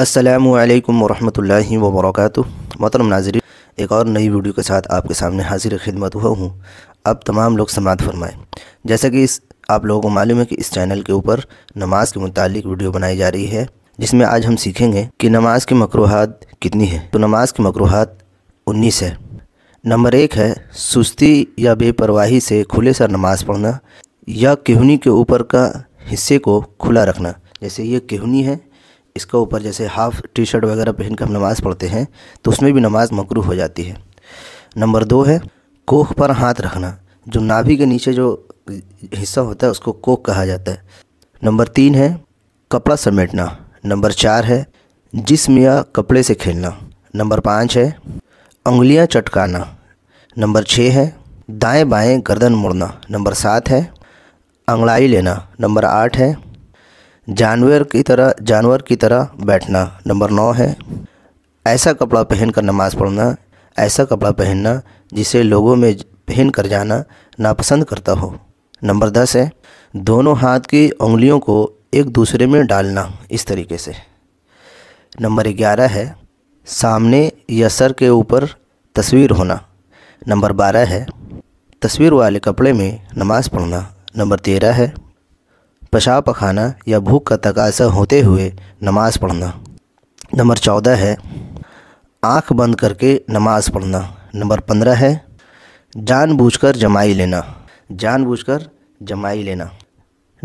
असलकम वरहि वबरक मोहतरम नाजरी एक और नई वीडियो के साथ आपके सामने हाजिर खिदमत हुआ हूँ अब तमाम लोग समात फरमाएँ जैसा कि इस आप लोगों को मालूम है कि इस चैनल के ऊपर नमाज के मुतालिक वीडियो बनाई जा रही है जिसमें आज हम सीखेंगे कि नमाज की मकरूहत कितनी है तो नमाज की मकरूहत उन्नीस है नंबर एक है सुस्ती या बेपरवाही से खुले सर नमाज़ पढ़ना या केहनी के ऊपर का हिस्से को खुला रखना जैसे ये केहनी है इसका ऊपर जैसे हाफ़ टी शर्ट वगैरह पहन कर हम नमाज़ पढ़ते हैं तो उसमें भी नमाज़ मकरू हो जाती है नंबर दो है कोख पर हाथ रखना जो नाभि के नीचे जो हिस्सा होता है उसको कोख कहा जाता है नंबर तीन है कपड़ा समेटना नंबर चार है जिसम या कपड़े से खेलना नंबर पाँच है उंगलियाँ चटकाना नंबर छः है दाएं बाएं गर्दन मुड़ना नंबर सात है अंगड़ाई लेना नंबर आठ है जानवर की तरह जानवर की तरह बैठना नंबर नौ है ऐसा कपड़ा पहन कर नमाज़ पढ़ना ऐसा कपड़ा पहनना जिसे लोगों में पहन कर जाना नापसंद करता हो नंबर दस है दोनों हाथ की उंगलियों को एक दूसरे में डालना इस तरीके से नंबर ग्यारह है सामने या सर के ऊपर तस्वीर होना नंबर बारह है तस्वीर वाले कपड़े में नमाज़ पढ़ना नंबर तेरह है पेशाब पखाना या भूख का तकासा होते हुए नमाज़ पढ़ना नंबर चौदह है आंख बंद करके नमाज़ पढ़ना नंबर पंद्रह है जानबूझकर जमाई लेना जानबूझकर जमाई लेना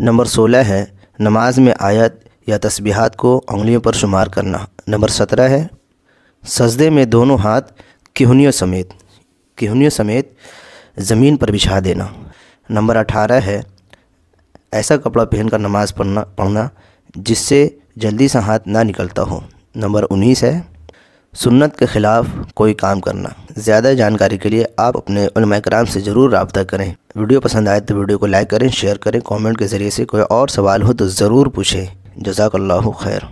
नंबर सोलह है नमाज में आयत या तस्बीहात को उंगलियों पर शुमार करना नंबर सत्रह है सजदे में दोनों हाथ किहनियों समेत किहनियों समेत ज़मीन पर बिछा देना नंबर अठारह है ऐसा कपड़ा पहनकर नमाज पढ़ना पढ़ना जिससे जल्दी से हाथ ना निकलता हो नंबर उन्नीस है सुन्नत के ख़िलाफ़ कोई काम करना ज़्यादा जानकारी के लिए आप अपने कराम से ज़रूर रबता करें वीडियो पसंद आए तो वीडियो को लाइक करें शेयर करें कमेंट के ज़रिए से कोई और सवाल हो तो ज़रूर पूछें जजाकल्ला खैर